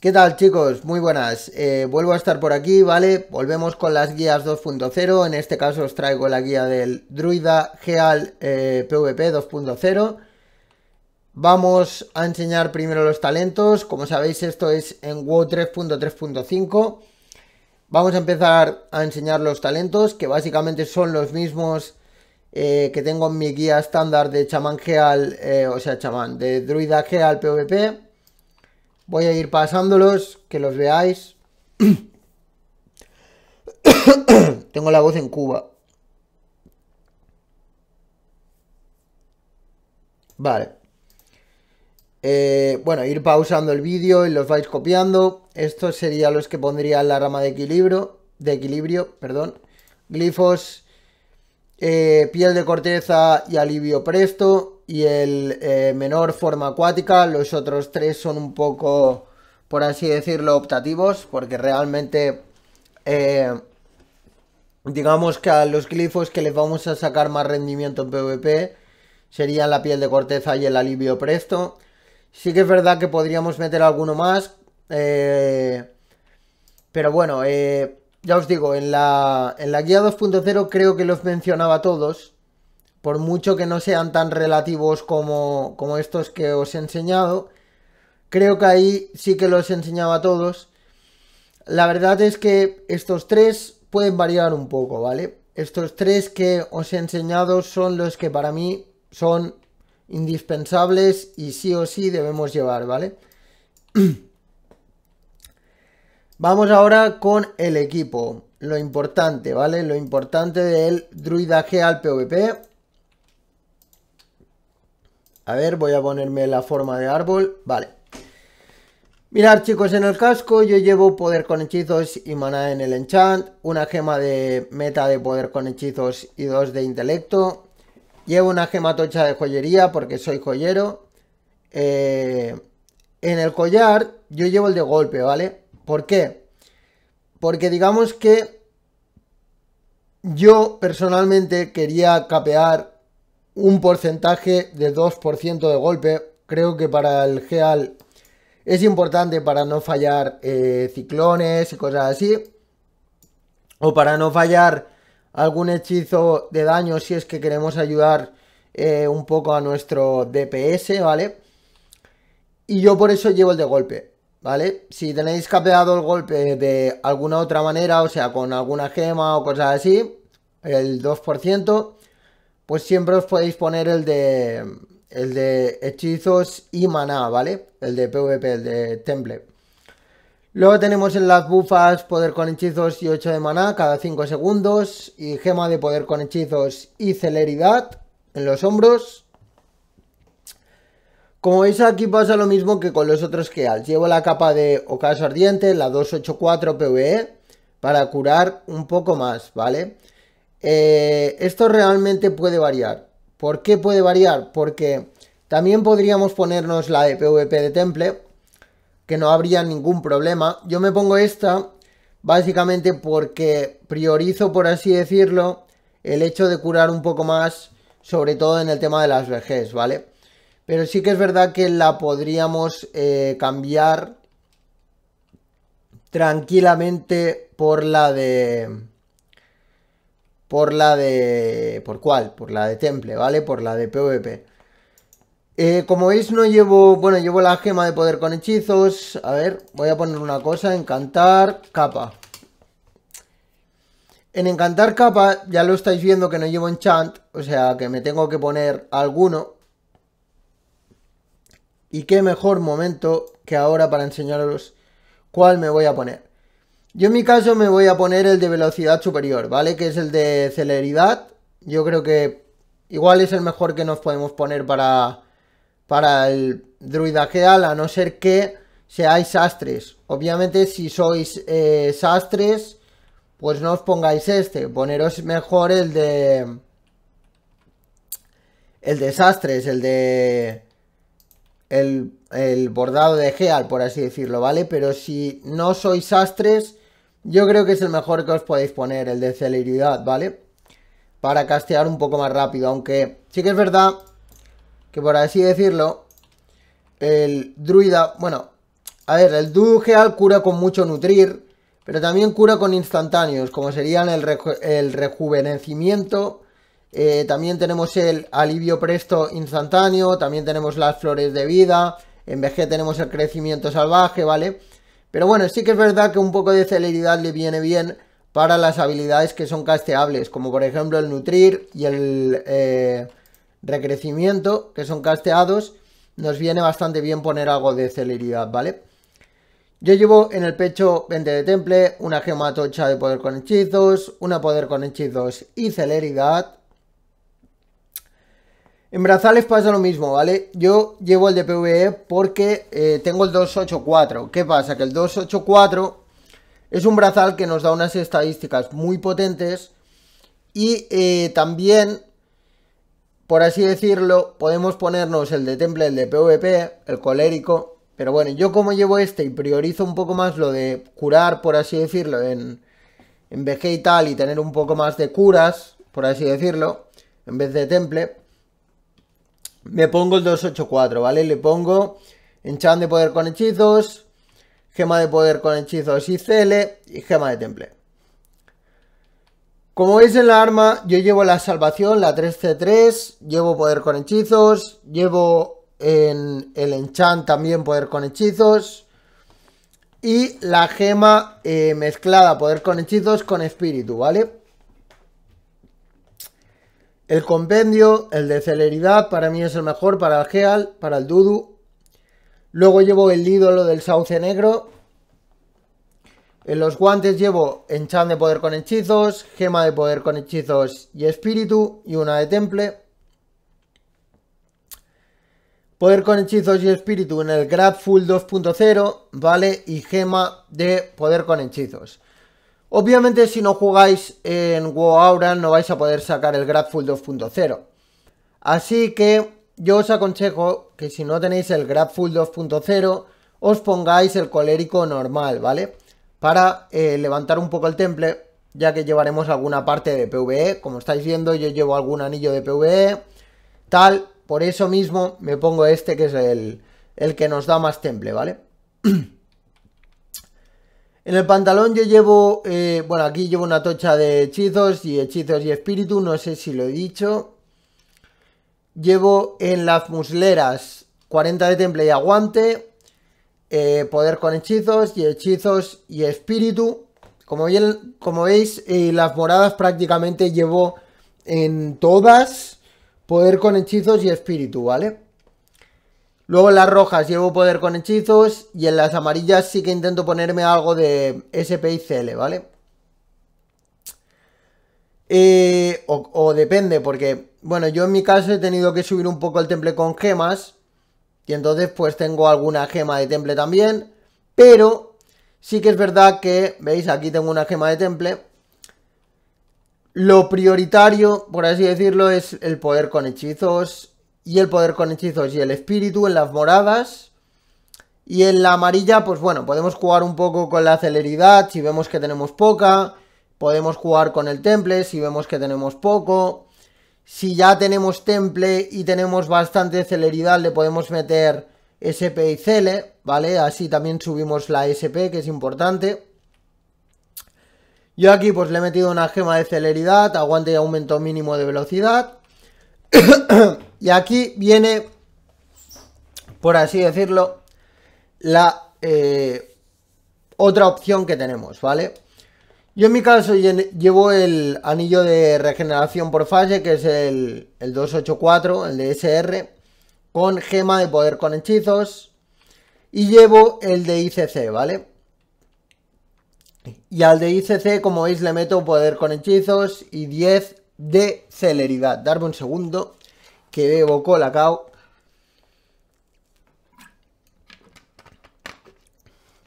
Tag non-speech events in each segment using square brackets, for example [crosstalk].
¿Qué tal chicos? Muy buenas. Eh, vuelvo a estar por aquí, ¿vale? Volvemos con las guías 2.0. En este caso os traigo la guía del Druida Geal PvP eh, 2.0. Vamos a enseñar primero los talentos. Como sabéis esto es en WoW 3.3.5. Vamos a empezar a enseñar los talentos, que básicamente son los mismos eh, que tengo en mi guía estándar de chamán Geal, o sea, chamán, de Druida Geal PvP. Voy a ir pasándolos, que los veáis. [coughs] Tengo la voz en Cuba. Vale. Eh, bueno, ir pausando el vídeo y los vais copiando. Estos serían los que pondría en la rama de equilibrio. De equilibrio, perdón. Glifos, eh, piel de corteza y alivio presto y el eh, menor forma acuática. Los otros tres son un poco, por así decirlo, optativos, porque realmente eh, digamos que a los glifos que les vamos a sacar más rendimiento en PvP serían la piel de corteza y el alivio presto. Sí que es verdad que podríamos meter alguno más, eh, pero bueno, ya os digo, en la, en la guía 2.0 creo que los mencionaba todos por mucho que no sean tan relativos como, estos que os he enseñado, creo que ahí sí que los he enseñado a todos. La verdad es que estos tres pueden variar un poco, ¿vale? Estos tres que os he enseñado son los que para mí son indispensables y sí o sí debemos llevar, ¿vale? [clears throat] Vamos ahora con el equipo. Lo importante, ¿vale? Lo importante del druidaje al PvP. A ver, voy a ponerme la forma de árbol. Vale. Mirad chicos, en el casco yo llevo poder con hechizos y maná en el enchant, una gema de meta de poder con hechizos y dos de intelecto, llevo una gema tocha de joyería porque soy joyero, eh, en el collar yo llevo el de golpe, ¿vale? ¿Por qué? Porque digamos que yo personalmente quería capear un porcentaje de 2% de golpe. Creo que para el Geal es importante para no fallar eh, ciclones y cosas así. O para no fallar algún hechizo de daño si es que queremos ayudar eh, un poco a nuestro DPS, ¿vale? Y yo por eso llevo el de golpe, ¿vale? Si tenéis capeado el golpe de alguna otra manera, o sea, con alguna gema o cosas así, el 2%, pues siempre os podéis poner el de el de hechizos y maná, ¿vale? El de PvP, el de temple. Luego tenemos en las bufas poder con hechizos y 8 de maná cada 5 segundos y gema de poder con hechizos y celeridad en los hombros. Como veis aquí pasa lo mismo que con los otros Keals. Llevo la capa de ocaso ardiente, la 284 PvE, para curar un poco más, ¿vale? Eh, esto realmente puede variar. ¿Por qué puede variar? Porque también podríamos ponernos la e de PvP de temple, que no habría ningún problema. Yo me pongo esta básicamente porque priorizo, por así decirlo, el hecho de curar un poco más, sobre todo en el tema de las vejez, ¿vale? Pero sí que es verdad que la podríamos eh, cambiar tranquilamente por la de por la de... ¿Por cuál? Por la de Temple, ¿vale? Por la de PvP. Eh, como veis no llevo... Bueno, llevo la gema de poder con hechizos. A ver, voy a poner una cosa. Encantar capa. En encantar capa ya lo estáis viendo que no llevo enchant. O sea que me tengo que poner alguno. Y qué mejor momento que ahora para enseñaros cuál me voy a poner. Yo en mi caso me voy a poner el de velocidad superior, ¿vale? Que es el de celeridad. Yo creo que igual es el mejor que nos podemos poner para, para el druida geal, a no ser que seáis sastres. Obviamente si sois eh, sastres, pues no os pongáis este. Poneros mejor el de... El de sastres, el de... El, el bordado de geal, por así decirlo, ¿vale? Pero si no sois sastres yo creo que es el mejor que os podéis poner, el de celeridad, ¿vale? Para castear un poco más rápido, aunque sí que es verdad que por así decirlo, el druida, bueno, a ver, el dugeal cura con mucho nutrir, pero también cura con instantáneos, como serían el, rejuvenecimiento, eh, también tenemos el alivio presto instantáneo, también tenemos las flores de vida, en vez que tenemos el crecimiento salvaje, ¿vale? Pero bueno, sí que es verdad que un poco de celeridad le viene bien para las habilidades que son casteables, como por ejemplo el nutrir y el eh, recrecimiento, que son casteados, nos viene bastante bien poner algo de celeridad, ¿vale? Yo llevo en el pecho 20 de temple, una gema tocha de poder con hechizos, una poder con hechizos y celeridad, en brazales pasa lo mismo, ¿vale? Yo llevo el de PvE porque eh, tengo el 284. ¿Qué pasa? Que el 284 es un brazal que nos da unas estadísticas muy potentes y eh, también, por así decirlo, podemos ponernos el de temple, el de PvP, el colérico. Pero bueno, yo como llevo este y priorizo un poco más lo de curar, por así decirlo, en, en y tal, y tener un poco más de curas, por así decirlo, en vez de temple, me pongo el 284, ¿vale? Le pongo Enchan de poder con hechizos, gema de poder con hechizos y ICL y gema de temple. Como veis en la arma, yo llevo la salvación, la 3C3, llevo poder con hechizos, llevo en el enchant también poder con hechizos y la gema eh, mezclada poder con hechizos con espíritu, ¿vale? El compendio, el de celeridad, para mí es el mejor, para el Geal, para el Dudu. Luego llevo el ídolo del sauce negro. En los guantes llevo enchan de poder con hechizos, gema de poder con hechizos y espíritu, y una de temple. Poder con hechizos y espíritu en el Grab Full 2.0, ¿vale? Y gema de poder con hechizos. Obviamente si no jugáis en WoW ahora no vais a poder sacar el Full 2.0. Así que yo os aconsejo que si no tenéis el Full 2.0 os pongáis el colérico normal, ¿vale? Para eh, levantar un poco el temple, ya que llevaremos alguna parte de PvE. Como estáis viendo, yo llevo algún anillo de PvE, tal. Por eso mismo me pongo este, que es el, el que nos da más temple, ¿vale? [clears throat] En el pantalón yo llevo, eh, bueno, aquí llevo una tocha de hechizos y hechizos y espíritu, no sé si lo he dicho. Llevo en las musleras 40 de temple y aguante, eh, poder con hechizos y hechizos y espíritu. Como, bien, como veis, eh, las moradas prácticamente llevo en todas poder con hechizos y espíritu, ¿vale? Luego en las rojas llevo poder con hechizos y en las amarillas sí que intento ponerme algo de SP y CL, ¿vale? Eh, o, o, depende, porque, bueno, yo en mi caso he tenido que subir un poco el temple con gemas. Y entonces pues tengo alguna gema de temple también. Pero sí que es verdad que, veis, aquí tengo una gema de temple. Lo prioritario, por así decirlo, es el poder con hechizos y el poder con hechizos y el espíritu en las moradas. Y en la amarilla, pues bueno, podemos jugar un poco con la celeridad si vemos que tenemos poca. Podemos jugar con el temple si vemos que tenemos poco. Si ya tenemos temple y tenemos bastante celeridad, le podemos meter SP y Cele, ¿vale? Así también subimos la SP, que es importante. Yo aquí pues le he metido una gema de celeridad, aguante y aumento mínimo de velocidad y aquí viene, por así decirlo, la eh, otra opción que tenemos, ¿vale? Yo en mi caso llevo el anillo de regeneración por fase, que es el, el 284, el de SR, con gema de poder con hechizos. Y llevo el de ICC, ¿vale? Y al de ICC, como veis, le meto poder con hechizos y 10 de celeridad. Darme un segundo que bebo colacao.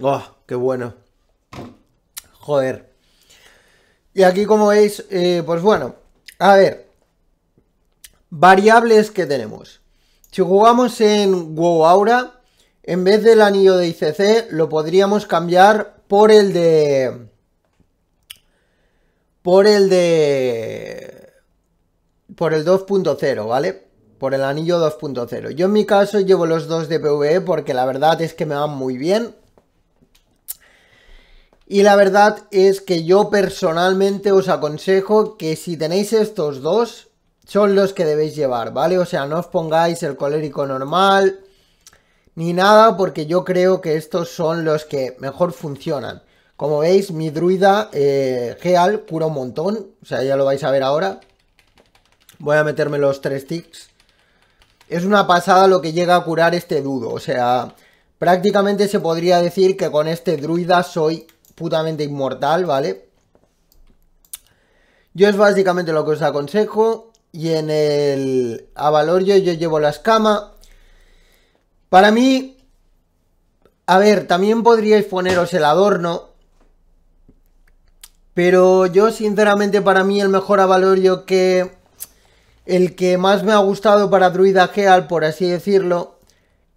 ¡Oh, qué bueno! Joder. Y aquí como veis, eh, pues bueno, a ver. Variables que tenemos. Si jugamos en WoW Aura. en vez del anillo de ICC, lo podríamos cambiar por el de... Por el de por el 2.0, ¿vale? Por el anillo 2.0. Yo en mi caso llevo los dos de PvE porque la verdad es que me van muy bien. Y la verdad es que yo personalmente os aconsejo que si tenéis estos dos, son los que debéis llevar, ¿vale? O sea, no os pongáis el colérico normal ni nada porque yo creo que estos son los que mejor funcionan. Como veis, mi druida eh, Geal cura un montón, o sea, ya lo vais a ver ahora. Voy a meterme los tres ticks. Es una pasada lo que llega a curar este dudo. O sea, prácticamente se podría decir que con este druida soy putamente inmortal, ¿vale? Yo es básicamente lo que os aconsejo. Y en el Avalorio yo llevo la escama. Para mí... A ver, también podríais poneros el adorno. Pero yo, sinceramente, para mí el mejor Avalorio que el que más me ha gustado para Druida Geal, por así decirlo,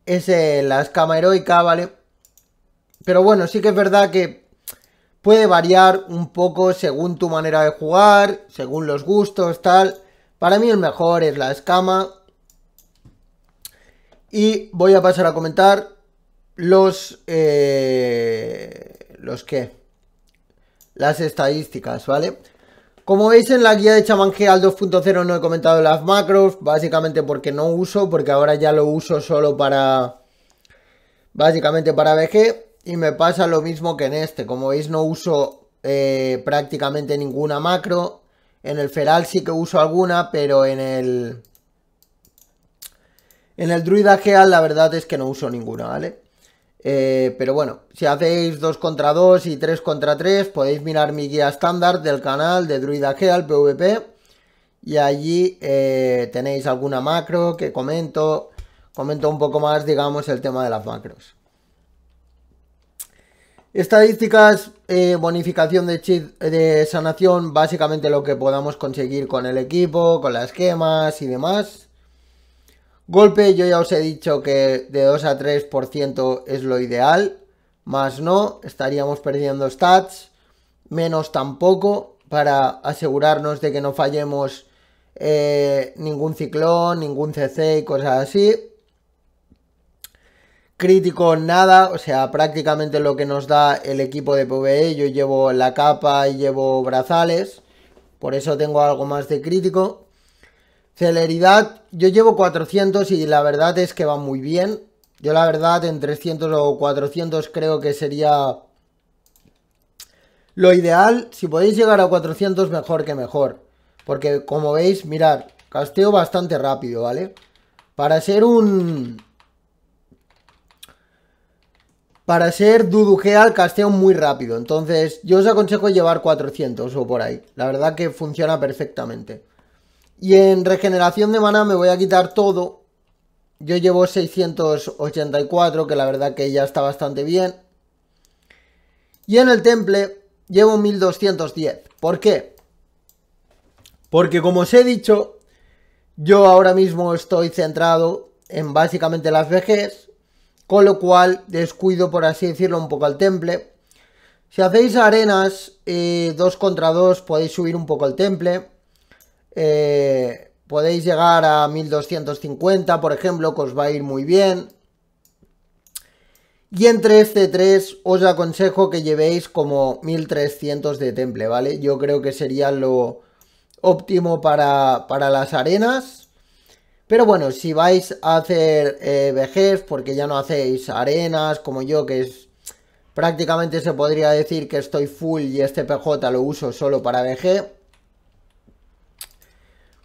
es la escama heroica, ¿vale? Pero bueno, sí que es verdad que puede variar un poco según tu manera de jugar, según los gustos, tal. Para mí el mejor es la escama. Y voy a pasar a comentar los... Eh, los qué... Las estadísticas, ¿vale? Como veis en la guía de Chamange al 2.0 no he comentado las macros, básicamente porque no uso, porque ahora ya lo uso solo para... Básicamente para BG, y me pasa lo mismo que en este. Como veis no uso eh, prácticamente ninguna macro. En el Feral sí que uso alguna, pero en el... En el Druida Geal la verdad es que no uso ninguna, ¿vale? Eh, pero bueno, si hacéis 2 contra 2 y 3 contra 3, podéis mirar mi guía estándar del canal de Druida PvP. Y allí eh, tenéis alguna macro que comento. Comento un poco más, digamos, el tema de las macros. Estadísticas, eh, bonificación de, de sanación, básicamente lo que podamos conseguir con el equipo, con las esquemas y demás. Golpe, yo ya os he dicho que de 2 a 3% es lo ideal, más no, estaríamos perdiendo stats, menos tampoco, para asegurarnos de que no fallemos eh, ningún ciclón, ningún CC y cosas así. Crítico nada, o sea, prácticamente lo que nos da el equipo de PvE, yo llevo la capa y llevo brazales, por eso tengo algo más de crítico. Celeridad, yo llevo 400 y la verdad es que va muy bien. Yo la verdad en 300 o 400 creo que sería lo ideal. Si podéis llegar a 400 mejor que mejor. Porque como veis, mirar, casteo bastante rápido, ¿vale? Para ser un... Para ser dudujeal, casteo muy rápido. Entonces yo os aconsejo llevar 400 o por ahí. La verdad que funciona perfectamente. Y en regeneración de mana me voy a quitar todo. Yo llevo 684, que la verdad que ya está bastante bien. Y en el temple llevo 1210. ¿Por qué? Porque como os he dicho, yo ahora mismo estoy centrado en básicamente las vejez, con lo cual descuido, por así decirlo, un poco al temple. Si hacéis arenas 2 eh, contra 2 podéis subir un poco el temple. Eh, podéis llegar a 1250, por ejemplo, que os va a ir muy bien. Y entre este 3 os aconsejo que llevéis como 1300 de temple, ¿vale? Yo creo que sería lo óptimo para, para las arenas. Pero bueno, si vais a hacer eh, porque ya no hacéis arenas como yo, que es prácticamente se podría decir que estoy full y este PJ lo uso solo para BG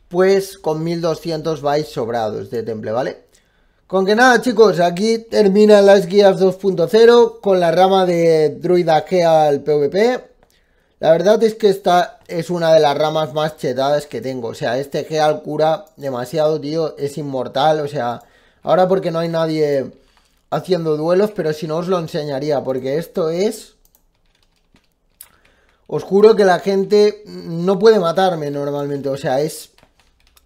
pues con 1200 vais sobrados de temple, ¿vale? Con que nada, chicos, aquí terminan las guías 2.0 con la rama de druida Geal al PvP. La verdad es que esta es una de las ramas más chetadas que tengo. O sea, este Geal al cura demasiado, tío, es inmortal. O sea, ahora porque no hay nadie haciendo duelos, pero si no os lo enseñaría, porque esto es... Os juro que la gente no puede matarme normalmente, o sea, es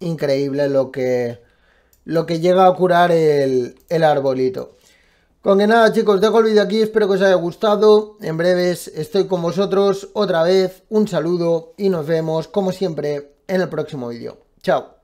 increíble lo que, lo que llega a curar el, el arbolito. Con que nada chicos, dejo el vídeo aquí, espero que os haya gustado, en breves estoy con vosotros otra vez, un saludo y nos vemos como siempre en el próximo vídeo. Chao.